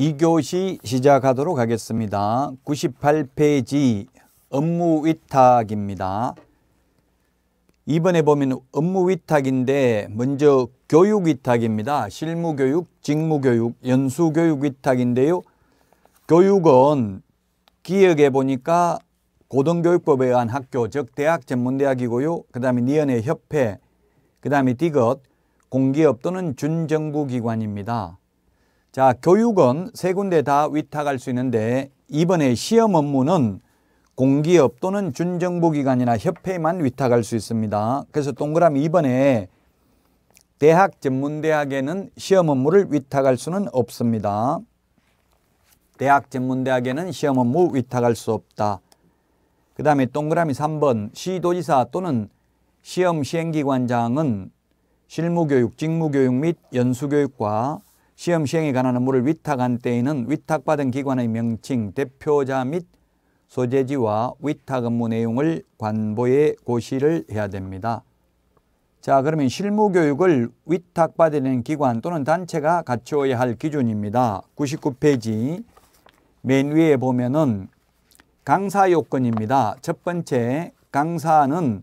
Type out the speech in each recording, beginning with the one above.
2교시 시작하도록 하겠습니다. 98페이지 업무 위탁입니다. 이번에 보면 업무 위탁인데 먼저 교육 위탁입니다. 실무 교육, 직무 교육, 연수 교육 위탁인데요. 교육은 기억해 보니까 고등교육법에 의한 학교, 즉 대학 전문대학이고요. 그 다음에 니언의 협회, 그 다음에 디귿, 공기업 또는 준정부기관입니다. 자, 교육은 세 군데 다 위탁할 수 있는데 이번에 시험 업무는 공기업 또는 준정부기관이나 협회에만 위탁할 수 있습니다. 그래서 동그라미 이번에 대학 전문대학에는 시험 업무를 위탁할 수는 없습니다. 대학 전문대학에는 시험 업무 위탁할 수 없다. 그 다음에 동그라미 3번 시도지사 또는 시험 시행기관장은 실무교육, 직무교육 및 연수교육과 시험 시행에 관한 업무를 위탁한 때에는 위탁받은 기관의 명칭, 대표자 및 소재지와 위탁 업무 내용을 관보에 고시를 해야 됩니다. 자 그러면 실무교육을 위탁받는 기관 또는 단체가 갖추어야 할 기준입니다. 99페이지 맨 위에 보면은 강사 요건입니다. 첫 번째 강사는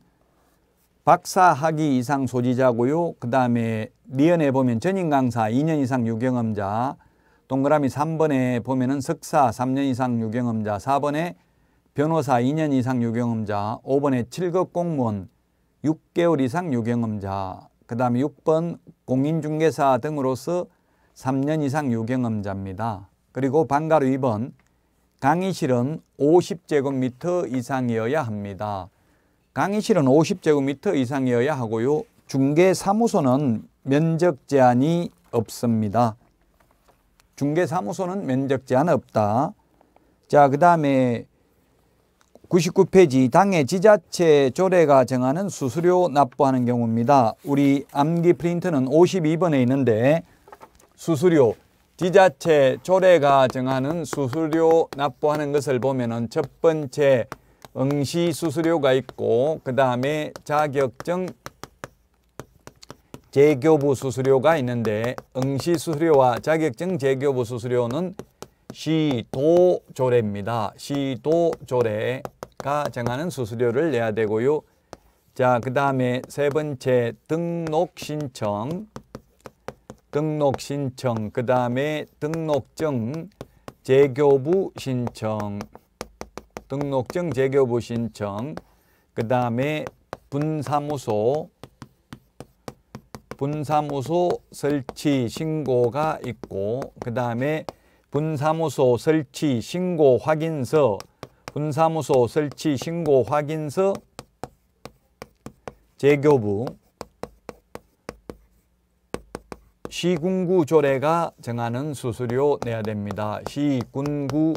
박사학위 이상 소지자고요. 그 다음에 미연에 보면 전인 강사 2년 이상 유경험자, 동그라미 3번에 보면은 석사 3년 이상 유경험자, 4번에 변호사 2년 이상 유경험자, 5번에 7급 공무원 6개월 이상 유경험자, 그 다음에 6번 공인중개사 등으로서 3년 이상 유경험자입니다. 그리고 방가로 2번 강의실은 50제곱미터 이상이어야 합니다. 강의실은 50제곱미터 이상이어야 하고요. 중개사무소는 면적 제한이 없습니다. 중개사무소는 면적 제한 없다. 자, 그 다음에 99페이지 당의 지자체 조례가 정하는 수수료 납부하는 경우입니다. 우리 암기 프린트는 52번에 있는데 수수료 지자체 조례가 정하는 수수료 납부하는 것을 보면은 첫 번째 응시 수수료가 있고 그 다음에 자격증 재교부 수수료가 있는데 응시 수수료와 자격증 재교부 수수료는 시도조례입니다. 시도조례가 정하는 수수료를 내야 되고요. 자, 그 다음에 세 번째 등록신청, 등록신청, 그 다음에 등록증, 재교부 신청, 등록증 재교부 신청, 그 다음에 분사무소, 분사무소 설치 신고가 있고 그 다음에 분사무소 설치 신고 확인서 분사무소 설치 신고 확인서 재교부 시군구 조례가 정하는 수수료 내야 됩니다. 시군구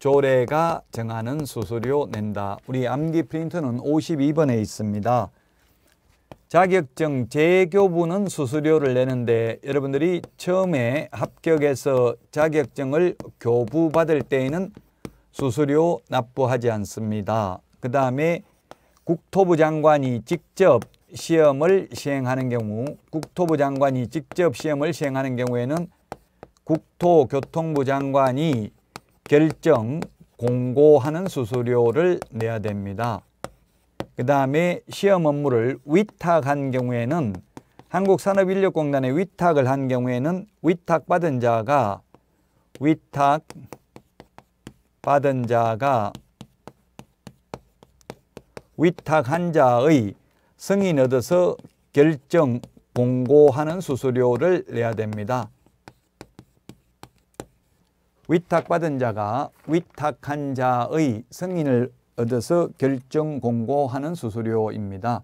조례가 정하는 수수료 낸다. 우리 암기 프린트는 52번에 있습니다. 자격증 재교부는 수수료를 내는데 여러분들이 처음에 합격해서 자격증을 교부받을 때에는 수수료 납부하지 않습니다. 그 다음에 국토부 장관이 직접 시험을 시행하는 경우 국토부 장관이 직접 시험을 시행하는 경우에는 국토교통부 장관이 결정, 공고하는 수수료를 내야 됩니다. 그 다음에 시험 업무를 위탁한 경우에는 한국산업인력공단에 위탁을 한 경우에는 위탁받은 자가 위탁 받은 자가 위탁한 자의 승인 얻어서 결정 공고하는 수수료를 내야 됩니다. 위탁받은 자가 위탁한 자의 승인을 얻어서 결정 공고하는 수수료입니다.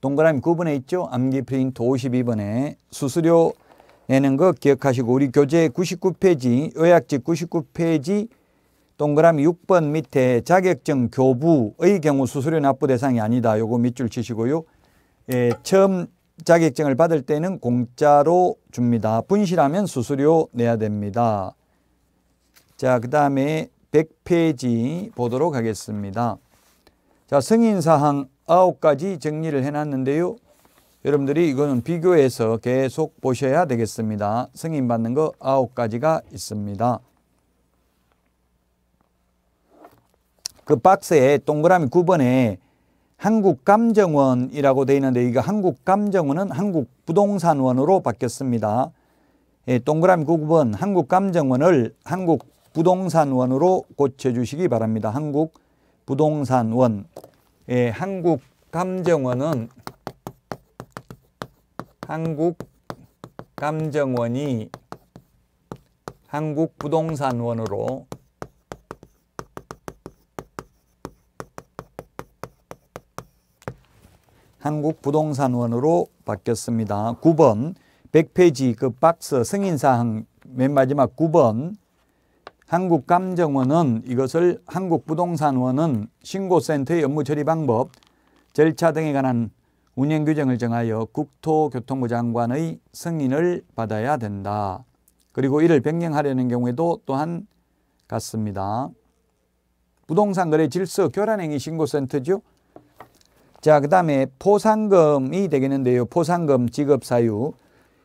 동그라미 9번에 있죠. 암기 프린트 52번에 수수료 내는 거 기억하시고 우리 교재 99페이지 요약집 99페이지 동그라미 6번 밑에 자격증 교부의 경우 수수료 납부 대상이 아니다. 요거 밑줄 치시고요. 예, 처음 자격증을 받을 때는 공짜로 줍니다. 분실하면 수수료 내야 됩니다. 자, 그 다음에 100페이지 보도록 하겠습니다. 자, 승인사항 9가지 정리를 해놨는데요. 여러분들이 이거는 비교해서 계속 보셔야 되겠습니다. 승인받는 거 9가지가 있습니다. 그 박스에 동그라미 9번에 한국감정원이라고 되어 있는데 이거 한국감정원은 한국부동산원으로 바뀌었습니다. 예, 동그라미 9번 한국감정원을 한국 부동산원으로 고쳐주시기 바랍니다. 한국 부동산원 예, 한국 감정원은 한국 감정원이 한국 부동산원으로 한국 부동산원으로 바뀌었습니다. 9번 100페이지 그 박스 승인사항 맨 마지막 9번 한국감정원은 이것을 한국부동산원은 신고센터의 업무 처리 방법, 절차 등에 관한 운영 규정을 정하여 국토교통부 장관의 승인을 받아야 된다. 그리고 이를 변경하려는 경우에도 또한 같습니다. 부동산 거래 질서 교란행위 신고센터죠. 자, 그 다음에 포상금이 되겠는데요. 포상금 지급 사유.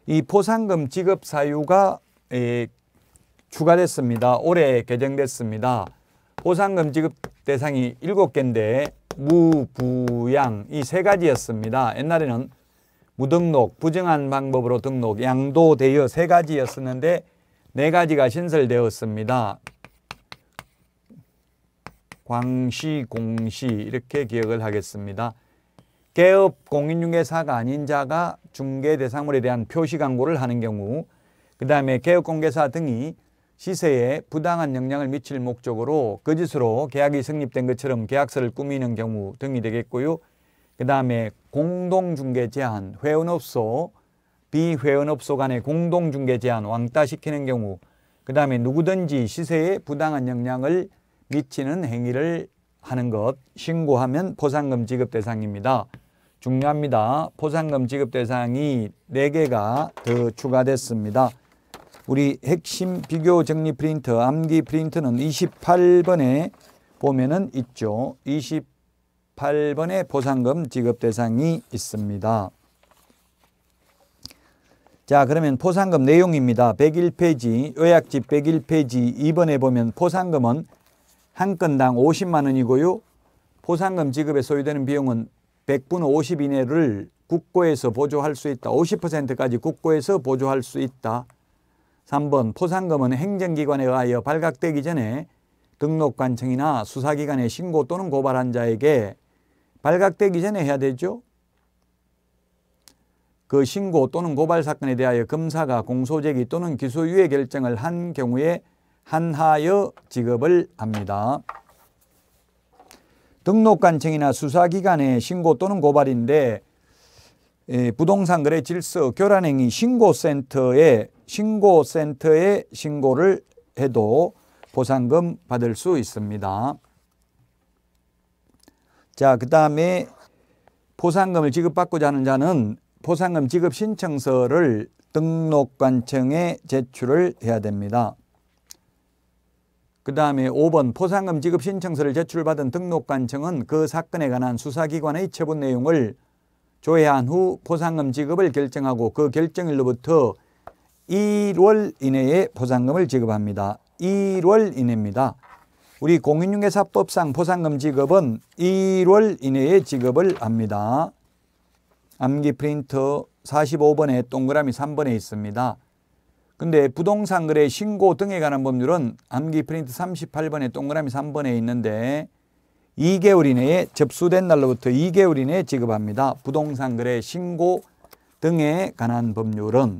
이 포상금 지급 사유가 예, 추가됐습니다. 올해 개정됐습니다. 보상금 지급 대상이 7개인데 무, 부, 양이세 가지였습니다. 옛날에는 무등록, 부정한 방법으로 등록, 양도, 대여 세 가지였었는데 네 가지가 신설되었습니다. 광시, 공시 이렇게 기억을 하겠습니다. 개업 공인중개사가 아닌 자가 중개 대상물에 대한 표시 광고를 하는 경우 그 다음에 개업 공개사 등이 시세에 부당한 영향을 미칠 목적으로 거짓으로 계약이 성립된 것처럼 계약서를 꾸미는 경우 등이 되겠고요. 그 다음에 공동중개 제한, 회원업소, 비회원업소 간의 공동중개 제한 왕따시키는 경우 그 다음에 누구든지 시세에 부당한 영향을 미치는 행위를 하는 것 신고하면 포상금 지급 대상입니다. 중요합니다. 포상금 지급 대상이 네개가더 추가됐습니다. 우리 핵심 비교 정리 프린터, 암기 프린트는 28번에 보면은 있죠. 28번에 보상금 지급 대상이 있습니다. 자 그러면 포상금 내용입니다. 101페이지 요약집 101페이지 2번에 보면 포상금은 한 건당 50만 원이고요. 포상금 지급에 소요되는 비용은 1 0 0분50 이내를 국고에서 보조할 수 있다. 50%까지 국고에서 보조할 수 있다. 3번 포상금은 행정기관에 의하여 발각되기 전에 등록관청이나 수사기관에 신고 또는 고발한 자에게 발각되기 전에 해야 되죠. 그 신고 또는 고발 사건에 대하여 검사가 공소제기 또는 기소유예 결정을 한 경우에 한하여 지급을 합니다. 등록관청이나 수사기관에 신고 또는 고발인데 예, 부동산 거래 질서 교란행위 신고센터에 신고센터에 신고를 해도 보상금 받을 수 있습니다. 자, 그 다음에 보상금을 지급받고자 하는 자는 보상금 지급 신청서를 등록관청에 제출을 해야 됩니다. 그 다음에 5번 보상금 지급 신청서를 제출받은 등록관청은 그 사건에 관한 수사기관의 처분 내용을 조회한 후 보상금 지급을 결정하고 그 결정일로부터 1월 이내에 보상금을 지급합니다. 1월 이내입니다. 우리 공인중개사법상 보상금 지급은 1월 이내에 지급을 합니다. 암기 프린터 45번에 동그라미 3번에 있습니다. 근데 부동산 거래 신고 등에 관한 법률은 암기 프린트 38번에 동그라미 3번에 있는데 2개월 이내에 접수된 날로부터 2개월 이내에 지급합니다. 부동산 거래 신고 등에 관한 법률은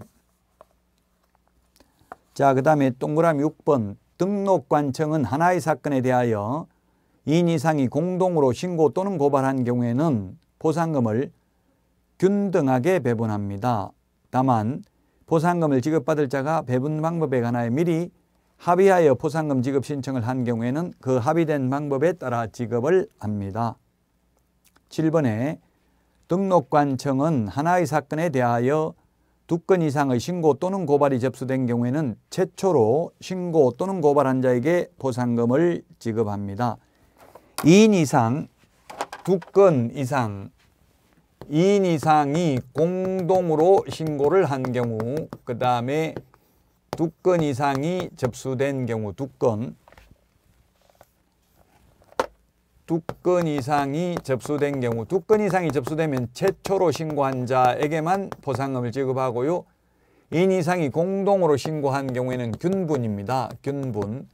자, 그 다음에 동그라미 6번 등록관청은 하나의 사건에 대하여 2인 이상이 공동으로 신고 또는 고발한 경우에는 보상금을 균등하게 배분합니다. 다만 보상금을 지급받을 자가 배분 방법에 관하여 미리 합의하여 보상금 지급 신청을 한 경우에는 그 합의된 방법에 따라 지급을 합니다. 7번에 등록관청은 하나의 사건에 대하여 두건 이상의 신고 또는 고발이 접수된 경우에는 최초로 신고 또는 고발한 자에게 보상금을 지급합니다. 2인 이상, 두 건 이상, 2인 이상이 공동으로 신고를 한 경우, 그 다음에 두 건 이상이 접수된 경우 두 건, 두건 이상이 접수된 경우 두 건 이상이 접수되면 최초로 신고한 자에게만 보상금을 지급하고요. 인 이상이 공동으로 신고한 경우에는 균분입니다. 균분.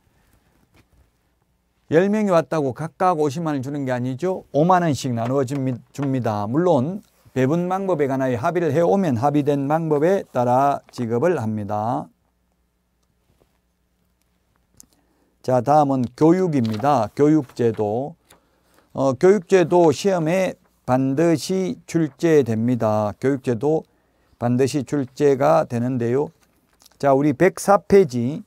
10명이 왔다고 각각 50만 원 주는 게 아니죠. 5만 원씩 나누어 줍니다. 물론 배분 방법에 관하여 합의를 해오면 합의된 방법에 따라 지급을 합니다. 자 다음은 교육입니다. 교육제도 어, 교육제도 시험에 반드시 출제됩니다. 교육제도 반드시 출제가 되는데요. 자, 우리 104페이지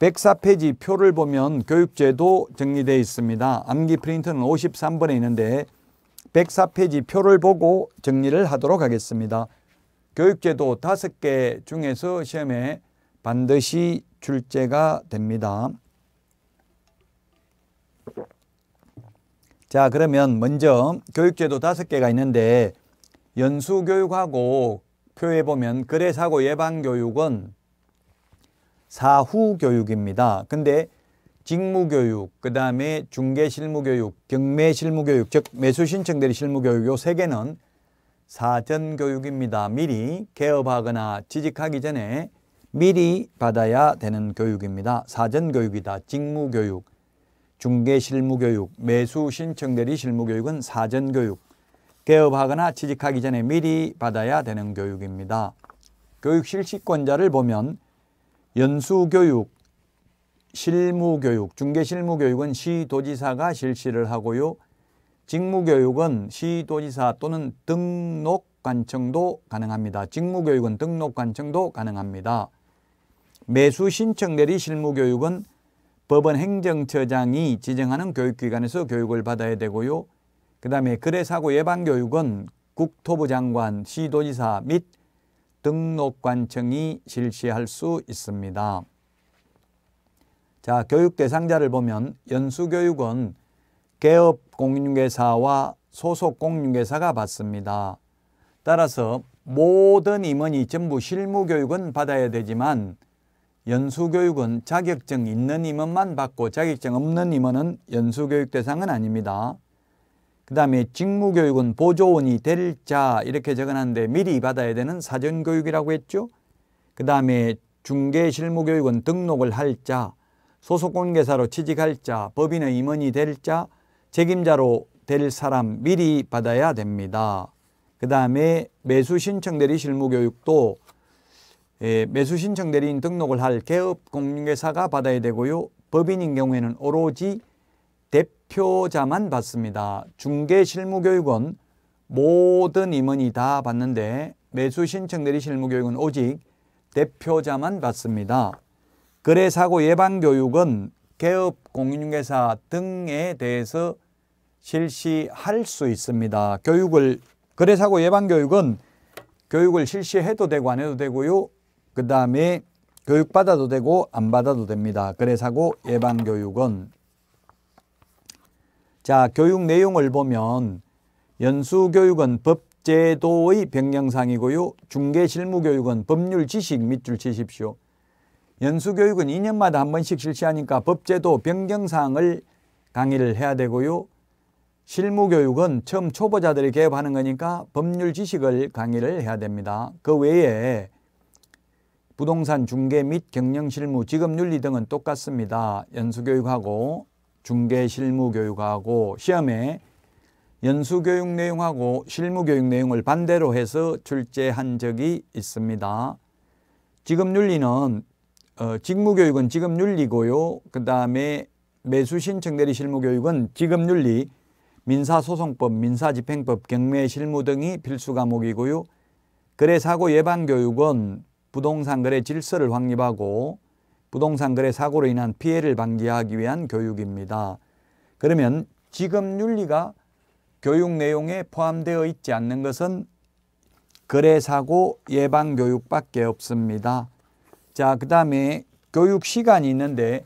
104페이지 표를 보면 교육제도 정리되어 있습니다. 암기 프린트는 53번에 있는데 104페이지 표를 보고 정리를 하도록 하겠습니다. 교육제도 5개 중에서 시험에 반드시 출제가 됩니다. 자 그러면 먼저 교육제도 다섯 개가 있는데 연수교육하고 표에 보면 거래사고 예방교육은 사후교육입니다. 근데 직무교육, 그 다음에 중개실무교육, 경매실무교육, 즉 매수신청대리 실무교육 요 세 개는 사전교육입니다. 미리 개업하거나 취직하기 전에 미리 받아야 되는 교육입니다. 사전교육이다. 직무교육. 중개 실무교육, 매수 신청 대리 실무교육은 사전교육, 개업하거나 취직하기 전에 미리 받아야 되는 교육입니다. 교육 실시권자를 보면 연수교육, 실무교육, 중개실무교육은 시도지사가 실시를 하고요. 직무교육은 시도지사 또는 등록관청도 가능합니다. 직무교육은 등록관청도 가능합니다. 매수신청 내리 실무교육은 법원 행정처장이 지정하는 교육기관에서 교육을 받아야 되고요. 그 다음에 그래사고 예방교육은 국토부 장관, 시도지사 및 등록관청이 실시할 수 있습니다. 자, 교육 대상자를 보면 연수교육은 개업 공인중개사와 소속 공인중개사가 받습니다. 따라서 모든 임원이 전부 실무교육은 받아야 되지만 연수교육은 자격증 있는 임원만 받고 자격증 없는 임원은 연수교육 대상은 아닙니다. 그 다음에 직무교육은 보조원이 될 자 이렇게 적어놨는데 미리 받아야 되는 사전교육이라고 했죠. 그 다음에 중개실무교육은 등록을 할 자, 소속공개사로 취직할 자, 법인의 임원이 될 자, 책임자로 될 사람 미리 받아야 됩니다. 그 다음에 매수신청 대리 실무교육도 예, 매수 신청 대리인 등록을 할 개업 공인회사가 받아야 되고요. 법인인 경우에는 오로지 대표자만 받습니다. 중개실무교육은 모든 임원이 다 받는데 매수 신청 대리 실무교육은 오직 대표자만 받습니다. 거래사고 예방교육은 개업 공인중개사 등에 대해서 실시할 수 있습니다. 교육을 거래사고 예방교육은 교육을 실시해도 되고 안 해도 되고요. 그 다음에 교육받아도 되고 안 받아도 됩니다. 그래서 하고 예방교육은 자 교육 내용을 보면 연수교육은 법제도의 병영상이고요. 중개실무교육은 법률 지식 밑줄 치십시오. 연수교육은 2년마다 한 번씩 실시하니까 법제도 변경사항을 강의를 해야 되고요. 실무교육은 처음 초보자들이 개업하는 거니까 법률 지식을 강의를 해야 됩니다. 그 외에 부동산 중개 및 경영 실무 직업 윤리 등은 똑같습니다. 연수 교육하고 중개 실무 교육하고 시험에 연수 교육 내용하고 실무 교육 내용을 반대로 해서 출제한 적이 있습니다. 직업 윤리는 어, 직무 교육은 직업 윤리고요. 그다음에 매수 신청 대리 실무 교육은 직업 윤리, 민사 소송법, 민사 집행법, 경매 실무 등이 필수 과목이고요. 거래 사고 예방 교육은 부동산 거래 질서를 확립하고 부동산 거래 사고로 인한 피해를 방지하기 위한 교육입니다. 그러면 지금 윤리가 교육 내용에 포함되어 있지 않는 것은 거래사고 예방교육밖에 없습니다. 자, 그 다음에 교육시간이 있는데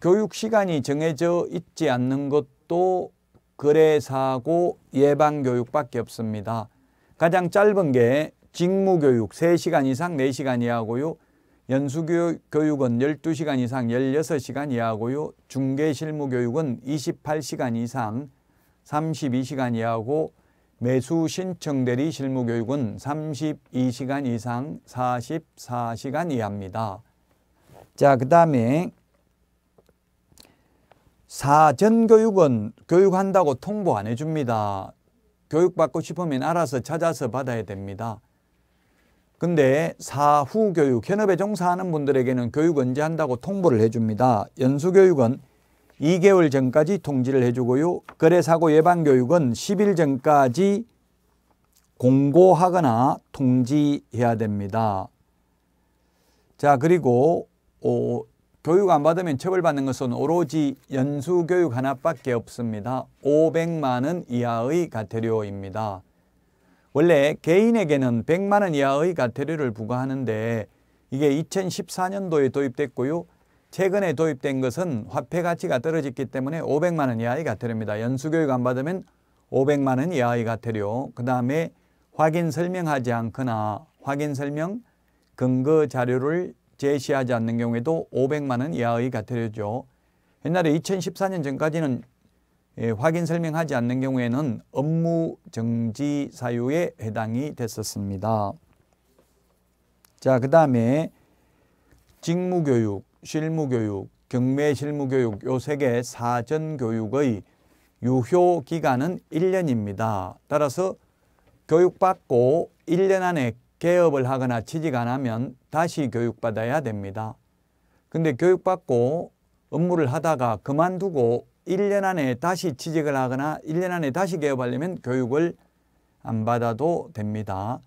교육시간이 정해져 있지 않는 것도 거래사고 예방교육밖에 없습니다. 가장 짧은 게 직무교육 3시간 이상 4시간 이하고요. 연수교육은 12시간 이상 16시간 이하고요. 중개실무교육은 28시간 이상 32시간 이하고 매수 신청 대리 실무 교육은 32시간 이상 44시간 이하입니다. 자, 그 다음에 사전 교육은 교육한다고 통보 안 해줍니다. 교육받고 싶으면 알아서 찾아서 받아야 됩니다. 근데 사후 교육, 현업에 종사하는 분들에게는 교육 언제 한다고 통보를 해줍니다. 연수교육은 2개월 전까지 통지를 해주고요. 거래사고 예방교육은 10일 전까지 공고하거나 통지해야 됩니다. 자 그리고 어, 교육 안 받으면 처벌받는 것은 오로지 연수교육 하나밖에 없습니다. 500만 원 이하의 가태료입니다. 원래 개인에게는 100만 원 이하의 과태료를 부과하는데 이게 2014년도에 도입됐고요. 최근에 도입된 것은 화폐 가치가 떨어졌기 때문에 500만 원 이하의 과태료입니다. 연수교육 안 받으면 500만 원 이하의 과태료. 그 다음에 확인 설명하지 않거나 확인 설명 근거 자료를 제시하지 않는 경우에도 500만 원 이하의 과태료죠. 옛날에 2014년 전까지는 예, 확인 설명하지 않는 경우에는 업무 정지 사유에 해당이 됐었습니다. 자, 그 다음에 직무교육, 실무교육, 경매실무교육 요 세 개 사전교육의 유효기간은 1년입니다. 따라서 교육받고 1년 안에 개업을 하거나 취직 안 하면 다시 교육받아야 됩니다. 근데 교육받고 업무를 하다가 그만두고 1년 안에 다시 취직을 하거나 1년 안에 다시 개업하려면 교육을 안 받아도 됩니다.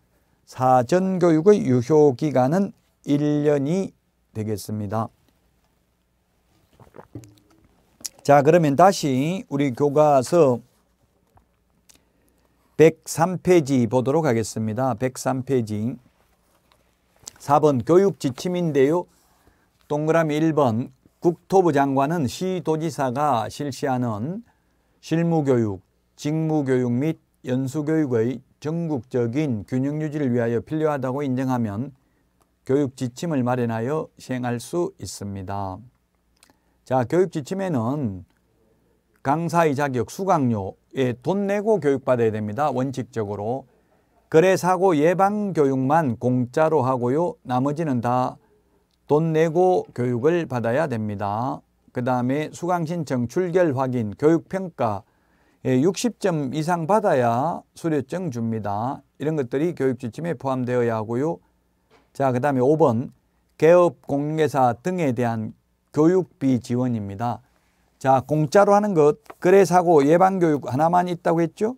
사전교육의 유효기간은 일년이 되겠습니다. 자 그러면 다시 우리 교과서 103페이지 보도록 하겠습니다. 103페이지 4번 교육 지침인데요. 동그라미 1번 국토부 장관은 시도지사가 실시하는 실무교육, 직무교육 및 연수교육의 전국적인 균형 유지를 위하여 필요하다고 인정하면 교육 지침을 마련하여 시행할 수 있습니다. 자, 교육 지침에는 강사의 자격 수강료에 돈 내고 교육받아야 됩니다. 원칙적으로. 거래사고 예방교육만 공짜로 하고요. 나머지는 다돈 내고 교육을 받아야 됩니다. 그 다음에 수강신청 출결 확인, 교육평가 60점 예, 이상 받아야 수료증 줍니다. 이런 것들이 교육지침에 포함되어야 하고요. 자, 그 다음에 5번 개업 공개사 등에 대한 교육비 지원입니다. 자, 공짜로 하는 것, 그래사고 예방교육 하나만 있다고 했죠?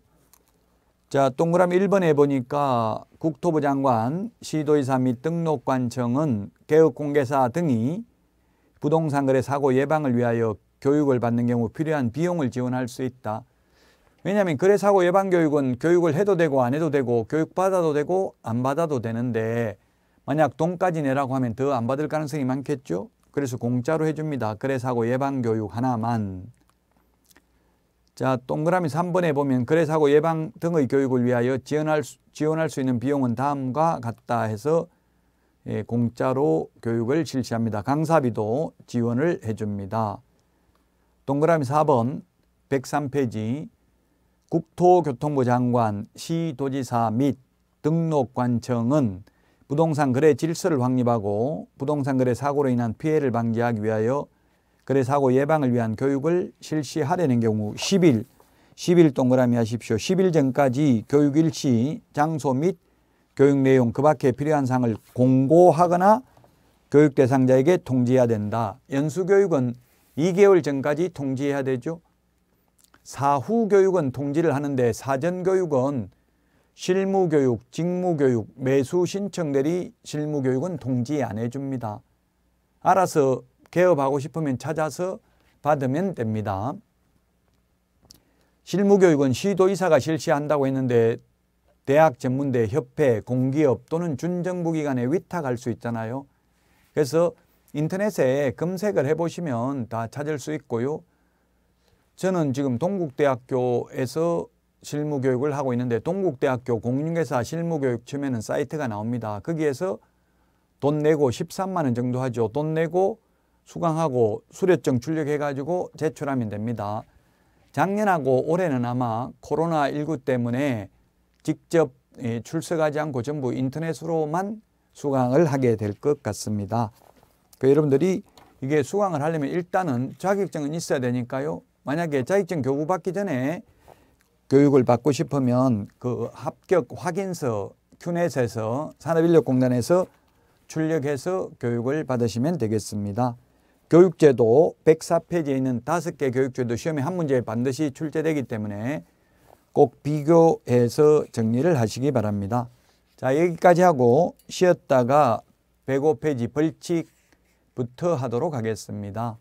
자, 동그라미 1번에 보니까 국토부 장관, 시도이사및 등록관청은 개업공개사 등이 부동산 거래 사고 예방을 위하여 교육을 받는 경우 필요한 비용을 지원할 수 있다. 왜냐하면 거래 사고 예방 교육은 교육을 해도 되고 안 해도 되고 교육 받아도 되고 안 받아도 되는데 만약 돈까지 내라고 하면 더 안 받을 가능성이 많겠죠. 그래서 공짜로 해줍니다. 거래 사고 예방 교육 하나만. 자, 동그라미 3번에 보면 그래서 하고 예방 등의 교육을 위하여 지원할 수, 지원할 수 있는 비용은 다음과 같다 해서 예, 공짜로 교육을 실시합니다. 강사비도 지원을 해줍니다. 동그라미 4번 103페이지 국토교통부 장관, 시도지사 및 등록관청은 부동산 거래 질서를 확립하고 부동산 거래 사고로 인한 피해를 방지하기 위하여 그래 사고 예방을 위한 교육을 실시하려는 경우 10일, 10일 동그라미 하십시오. 10일 전까지 교육 일시, 장소 및 교육 내용 그 밖에 필요한 사항을 공고하거나 교육 대상자에게 통지해야 된다. 연수교육은 2개월 전까지 통지해야 되죠. 사후교육은 통지를 하는데 사전교육은 실무교육, 직무교육, 매수신청 대리 실무교육은 통지 안 해줍니다. 알아서 개업하고 싶으면 찾아서 받으면 됩니다. 실무교육은 시도이사가 실시한다고 했는데 대학 전문대, 협회, 공기업 또는 준정부기관에 위탁할 수 있잖아요. 그래서 인터넷에 검색을 해보시면 다 찾을 수 있고요. 저는 지금 동국대학교에서 실무교육을 하고 있는데 동국대학교 공인회사 실무교육 치면은 사이트가 나옵니다. 거기에서 돈 내고 13만 원 정도 하죠. 돈 내고 수강하고 수료증 출력해가지고 제출하면 됩니다. 작년하고 올해는 아마 코로나19 때문에 직접 예, 출석하지 않고 전부 인터넷으로만 수강을 하게 될 것 같습니다. 그 여러분들이 이게 수강을 하려면 일단은 자격증은 있어야 되니까요. 만약에 자격증 교부 받기 전에 교육을 받고 싶으면 그 합격 확인서 큐넷에서 산업인력공단에서 출력해서 교육을 받으시면 되겠습니다. 교육제도 104페이지에 있는 5개 교육제도 시험에 한 문제에 반드시 출제되기 때문에 꼭 비교해서 정리를 하시기 바랍니다. 자 여기까지 하고 쉬었다가 105페이지 벌칙부터 하도록 하겠습니다.